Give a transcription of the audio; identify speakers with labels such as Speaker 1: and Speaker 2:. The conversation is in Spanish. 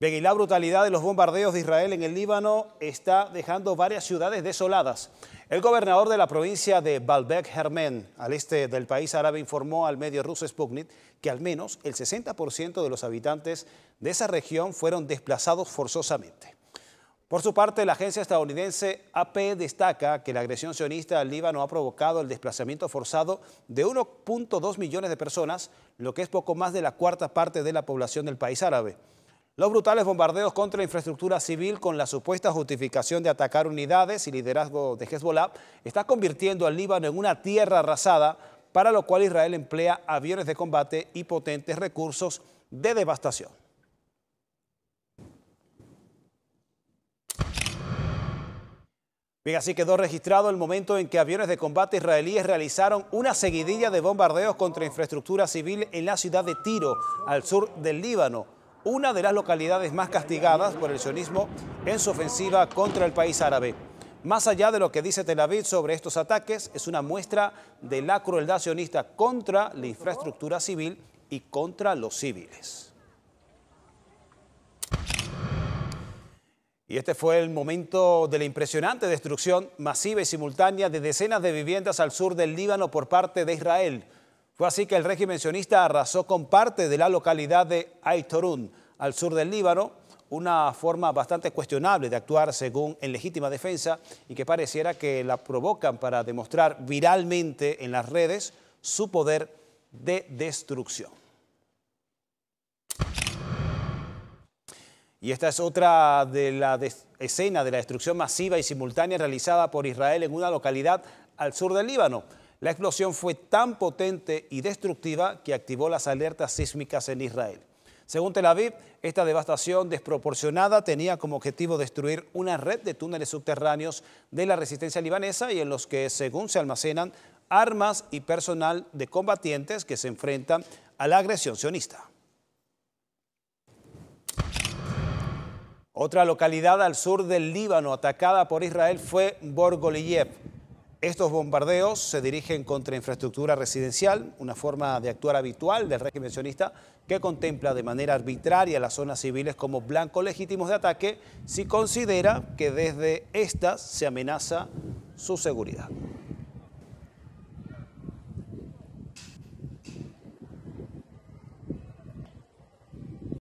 Speaker 1: Bien, y la brutalidad de los bombardeos de Israel en el Líbano está dejando varias ciudades desoladas. El gobernador de la provincia de Baalbek Hermen, al este del país árabe, informó al medio ruso Sputnik que al menos el 60% de los habitantes de esa región fueron desplazados forzosamente. Por su parte, la agencia estadounidense AP destaca que la agresión sionista al Líbano ha provocado el desplazamiento forzado de 1.2 millones de personas, lo que es poco más de la cuarta parte de la población del país árabe. Los brutales bombardeos contra la infraestructura civil con la supuesta justificación de atacar unidades y liderazgo de Hezbollah está convirtiendo al Líbano en una tierra arrasada, para lo cual Israel emplea aviones de combate y potentes recursos de devastación. Bien, así quedó registrado el momento en que aviones de combate israelíes realizaron una seguidilla de bombardeos contra infraestructura civil en la ciudad de Tiro, al sur del Líbano una de las localidades más castigadas por el sionismo en su ofensiva contra el país árabe. Más allá de lo que dice Tel Aviv sobre estos ataques, es una muestra de la crueldad sionista contra la infraestructura civil y contra los civiles. Y este fue el momento de la impresionante destrucción masiva y simultánea de decenas de viviendas al sur del Líbano por parte de Israel. Fue así que el régimen sionista arrasó con parte de la localidad de Aitorun, al sur del Líbano, una forma bastante cuestionable de actuar según en legítima defensa y que pareciera que la provocan para demostrar viralmente en las redes su poder de destrucción. Y esta es otra de la escena de la destrucción masiva y simultánea realizada por Israel en una localidad al sur del Líbano. La explosión fue tan potente y destructiva que activó las alertas sísmicas en Israel. Según Tel Aviv, esta devastación desproporcionada tenía como objetivo destruir una red de túneles subterráneos de la resistencia libanesa y en los que, según se almacenan, armas y personal de combatientes que se enfrentan a la agresión sionista. Otra localidad al sur del Líbano atacada por Israel fue Borgoliyev. Estos bombardeos se dirigen contra infraestructura residencial, una forma de actuar habitual del régimen sionista que contempla de manera arbitraria las zonas civiles como blancos legítimos de ataque si considera que desde estas se amenaza su seguridad.